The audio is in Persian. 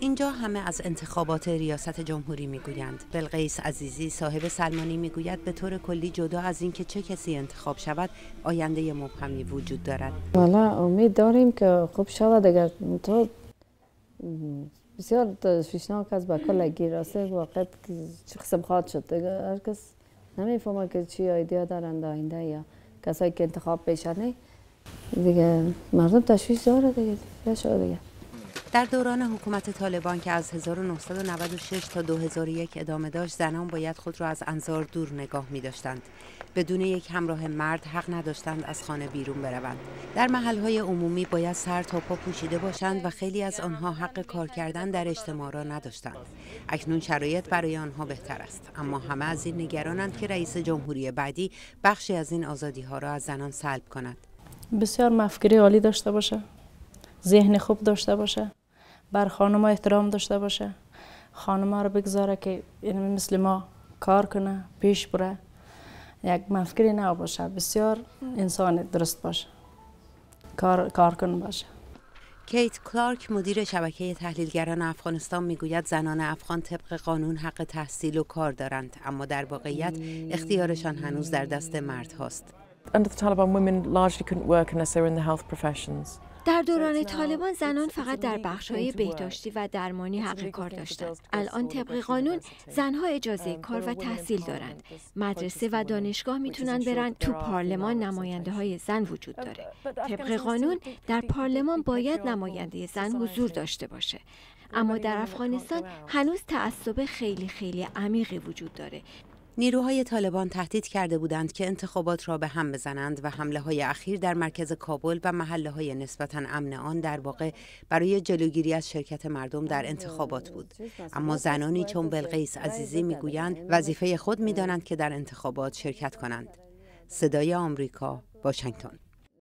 اینجا همه از انتخابات ریاست جمهوری میگویند. بلقیس عزیزی صاحب سلمانی میگوید به طور کلی جدا از اینکه چه کسی انتخاب شود آینده مبهمی وجود دارد. والا امید داریم که خوب شود اگر تو بسیار تشویشناک کس با کل گیراسه واقع چه قسم خواهد شد دیگه هر کس نمیفهمه که چی ایده دارند آینده یا کسایی که انتخاب پیشنه دیگه مردم تشویش داره دیگه دیگه در دوران حکومت طالبان که از 1996 تا 2001 ادامه داشت زنان باید خود را از انظار دور نگاه می داشتند. بدون یک همراه مرد حق نداشتند از خانه بیرون بروند در محلهای عمومی باید سر تا پا پوشیده باشند و خیلی از آنها حق کار کردن در اجتماع را نداشتند اکنون شرایط برای آنها بهتر است اما همه از این نگرانند که رئیس جمهوری بعدی بخشی از این آزادی ها را از زنان سلب کند بسیار مفکری عالی داشته باشه ذهن خوب داشته باشه بر خانم احترام داشته باشه خانم رو بگذاره که یعنی مثل ما کار کنه پیش بره یک مفکری نه باشه بسیار انسان درست باشه کار, کار کن باشه کیت کلارک مدیر شبکه تحلیلگران افغانستان میگوید زنان افغان طبق قانون حق تحصیل و کار دارند اما در واقعیت اختیارشان هنوز در دست مرد هاست. Under the Taliban women largely couldn't work unless they were in the health professions. در دوران طالبان زنان فقط در های بهداشتی و درمانی حق کار داشتند. الان طبق قانون زنها اجازه um, کار و تحصیل دارند. مدرسه و دانشگاه میتونن برند. تو پارلمان نماینده های زن وجود um, داره. طبق قانون در پارلمان باید نماینده زن حضور داشته باشه. اما در افغانستان هنوز تعصب خیلی خیلی عمیقی وجود داره نیروهای طالبان تهدید کرده بودند که انتخابات را به هم بزنند و حمله های اخیر در مرکز کابل و محله های نسبتا امن آن در واقع برای جلوگیری از شرکت مردم در انتخابات بود اما زنانی چون بلقیس عزیزی میگویند وظیفه خود میدانند که در انتخابات شرکت کنند صدای آمریکا واشنگتن